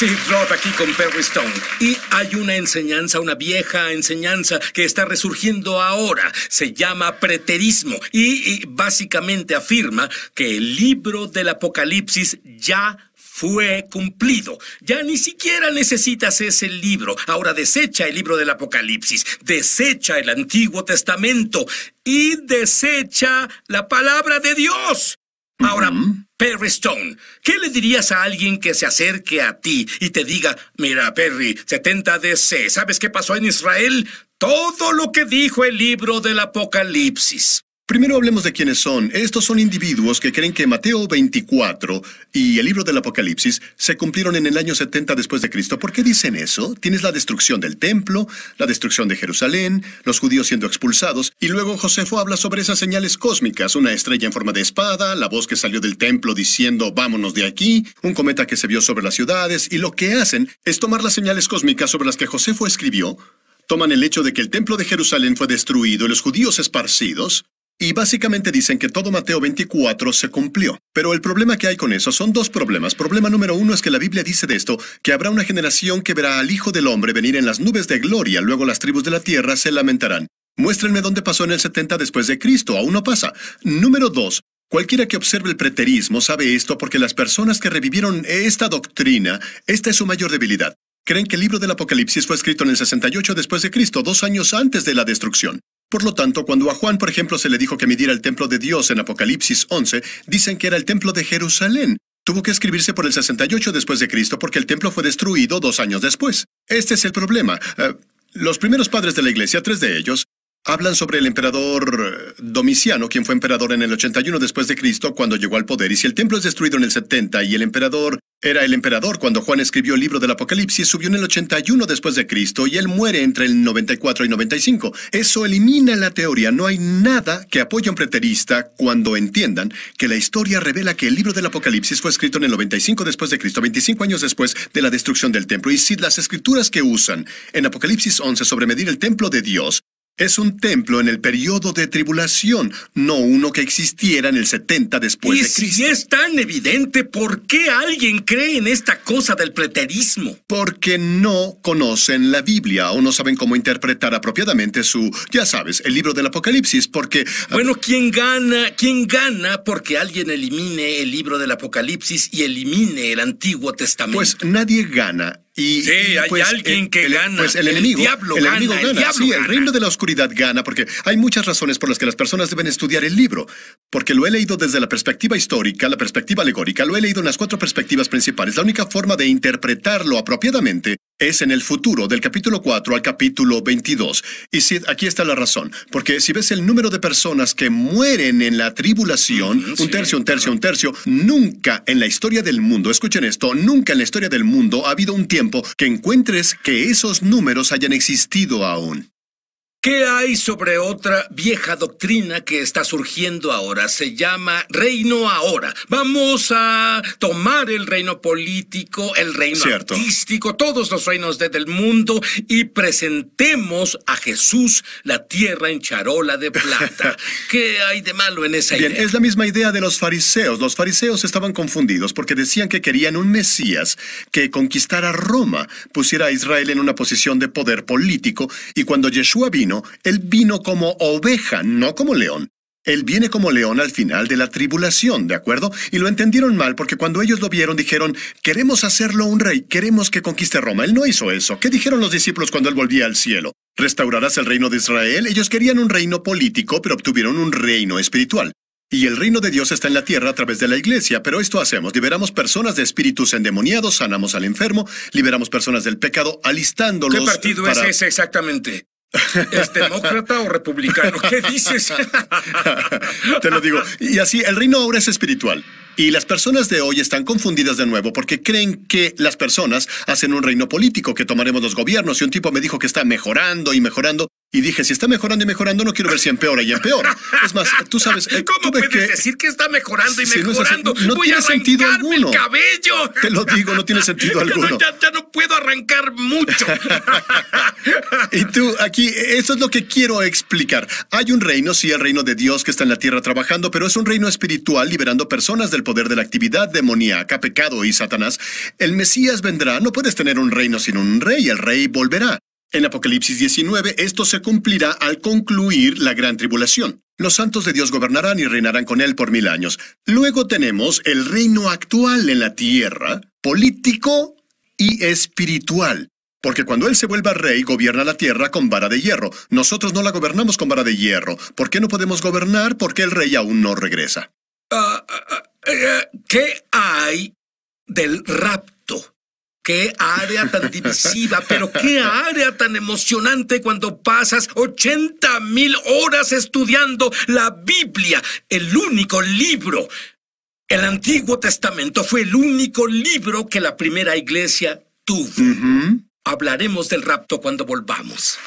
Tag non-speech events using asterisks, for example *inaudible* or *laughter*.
Sí, aquí con Perry Stone. Y hay una enseñanza, una vieja enseñanza que está resurgiendo ahora. Se llama preterismo y, básicamente afirma que el libro del Apocalipsis ya fue cumplido. Ya ni siquiera necesitas ese libro. Ahora desecha el libro del Apocalipsis, desecha el Antiguo Testamento y desecha la palabra de Dios. Ahora, Perry Stone, ¿qué le dirías a alguien que se acerque a ti y te diga, mira Perry, 70 DC, ¿sabes qué pasó en Israel? Todo lo que dijo el libro del Apocalipsis. Primero hablemos de quiénes son. Estos son individuos que creen que Mateo 24 y el libro del Apocalipsis se cumplieron en el año 70 después de Cristo. ¿Por qué dicen eso? Tienes la destrucción del templo, la destrucción de Jerusalén, los judíos siendo expulsados, y luego Josefo habla sobre esas señales cósmicas, una estrella en forma de espada, la voz que salió del templo diciendo vámonos de aquí, un cometa que se vio sobre las ciudades, y lo que hacen es tomar las señales cósmicas sobre las que Josefo escribió, toman el hecho de que el templo de Jerusalén fue destruido y los judíos esparcidos, y básicamente dicen que todo Mateo 24 se cumplió. Pero el problema que hay con eso son dos problemas. Problema número uno es que la Biblia dice de esto, que habrá una generación que verá al Hijo del Hombre venir en las nubes de gloria, luego las tribus de la tierra se lamentarán. Muéstrenme dónde pasó en el 70 después de Cristo, aún no pasa. Número dos, Cualquiera que observe el preterismo sabe esto porque las personas que revivieron esta doctrina, esta es su mayor debilidad. Creen que el libro del Apocalipsis fue escrito en el 68 después de Cristo, dos años antes de la destrucción. Por lo tanto, cuando a Juan, por ejemplo, se le dijo que midiera el templo de Dios en Apocalipsis 11, dicen que era el templo de Jerusalén. Tuvo que escribirse por el 68 después de Cristo porque el templo fue destruido dos años después. Este es el problema. Eh, los primeros padres de la iglesia, tres de ellos, hablan sobre el emperador eh, Domiciano, quien fue emperador en el 81 después de Cristo cuando llegó al poder, y si el templo es destruido en el 70 y el emperador era el emperador cuando Juan escribió el libro del Apocalipsis, subió en el 81 después de Cristo y él muere entre el 94 y 95. Eso elimina la teoría. No hay nada que apoye a un preterista cuando entiendan que la historia revela que el libro del Apocalipsis fue escrito en el 95 después de Cristo, 25 años después de la destrucción del templo. Y si las escrituras que usan en Apocalipsis 11 sobre medir el templo de Dios es un templo en el periodo de tribulación, no uno que existiera en el 70 después de Cristo. Si es tan evidente, ¿por qué alguien cree en esta cosa del preterismo? Porque no conocen la Biblia o no saben cómo interpretar apropiadamente su, ya sabes, el libro del Apocalipsis, porque... Ah, bueno, ¿quién gana? ¿Quién gana porque alguien elimine el libro del Apocalipsis y elimine el Antiguo Testamento? Pues nadie gana y, sí, hay pues, alguien que gana. el, diablo sí, el reino de la oscuridad gana, porque hay muchas razones por las que las personas deben estudiar el libro. Porque lo he leído desde la perspectiva histórica, la perspectiva alegórica, lo he leído en las cuatro perspectivas principales. La única forma de interpretarlo apropiadamente es en el futuro, del capítulo 4 al capítulo 22. Y Sid, aquí está la razón, porque si ves el número de personas que mueren en la tribulación, un tercio, un tercio, un tercio, nunca en la historia del mundo, escuchen esto, nunca en la historia del mundo ha habido un tiempo que encuentres que esos números hayan existido aún. ¿Qué hay sobre otra vieja doctrina que está surgiendo ahora? Se llama reino ahora. Vamos a tomar el reino político, el reino artístico, todos los reinos del mundo y presentemos a Jesús la tierra en charola de plata. *laughs* ¿Qué hay de malo en esa Bien, Es la misma idea de los fariseos. Los fariseos estaban confundidos porque decían que querían un Mesías que conquistara Roma, pusiera a Israel en una posición de poder político y cuando Yeshua vino, él vino como oveja, no como león. Él viene como león al final de la tribulación, ¿de acuerdo? Y lo entendieron mal porque cuando ellos lo vieron dijeron, queremos hacerlo un rey, queremos que conquiste Roma. Él no hizo eso. ¿Qué dijeron los discípulos cuando él volvía al cielo? ¿Restaurarás el reino de Israel? Ellos querían un reino político, pero obtuvieron un reino espiritual. Y el reino de Dios está en la tierra a través de la iglesia, pero esto hacemos, liberamos personas de espíritus endemoniados, sanamos al enfermo, liberamos personas del pecado, alistándolos. ¿Qué partido es ese exactamente? ¿Es demócrata o republicano? ¿Qué dices? Te lo digo. Y así, el reino ahora es espiritual. Y las personas de hoy están confundidas de nuevo porque creen que las personas hacen un reino político, que tomaremos los gobiernos. Y un tipo me dijo que está mejorando y mejorando. Y dije, si está mejorando y mejorando, no quiero ver si empeora y empeora. Es más, tú sabes... Eh, ¿Cómo puedes decir que está mejorando y mejorando? No, no tiene sentido alguno. El cabello. Te lo digo, no tiene sentido *laughs* alguno. ya no puedo arrancar mucho. *laughs* y tú, aquí, eso es lo que quiero explicar. Hay un reino, sí, el reino de Dios que está en la tierra trabajando, pero es un reino espiritual liberando personas del poder de la actividad demoníaca, pecado y Satanás. El Mesías vendrá. No puedes tener un reino sin un rey. El rey volverá. En Apocalipsis 19, esto se cumplirá al concluir la gran tribulación. Los santos de Dios gobernarán y reinarán con él por mil años. Luego tenemos el reino actual en la tierra, político y espiritual. Porque cuando Él se vuelva rey, gobierna la tierra con vara de hierro. Nosotros no la gobernamos con vara de hierro. ¿Por qué no podemos gobernar? Porque el rey aún no regresa. Ah, ah, ah, eh, ¿Qué hay del rapto? qué área tan divisiva, pero qué área tan emocionante cuando pasas 80 mil horas estudiando la Biblia, el único libro. El Antiguo Testamento fue el único libro que la primera iglesia tuvo. Hablaremos del rapto cuando volvamos.